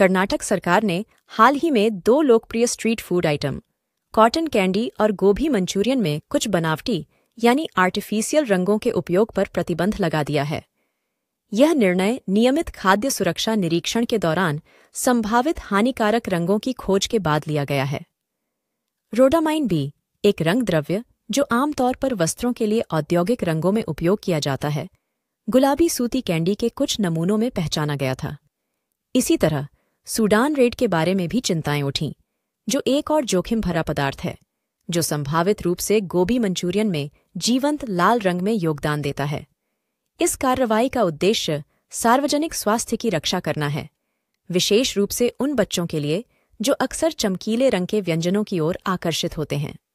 कर्नाटक सरकार ने हाल ही में दो लोकप्रिय street food item cotton candy और गोभी मंचूरियन में कुछ बनावटी यानी आर्टिफिशियल रंगों के उपयोग पर प्रतिबंध लगा दिया है यह निर्णय नियमित खाद्य सुरक्षा निरीक्षण के दौरान संभावित हानिकारक रंगों की खोज के बाद लिया गया है रोडामाइन भी एक रंग द्रव्य जो आमतौर पर वस्त्रों के लिए औद्योगिक रंगों में उपयोग किया जाता है गुलाबी सूती कैंडी के कुछ नमूनों में पहचाना गया था इसी तरह सूडान रेड के बारे में भी चिंताएं उठीं जो एक और जोखिम भरा पदार्थ है जो संभावित रूप से गोभी मंचूरियन में जीवंत लाल रंग में योगदान देता है इस कार्रवाई का उद्देश्य सार्वजनिक स्वास्थ्य की रक्षा करना है विशेष रूप से उन बच्चों के लिए जो अक्सर चमकीले रंग के व्यंजनों की ओर आकर्षित होते हैं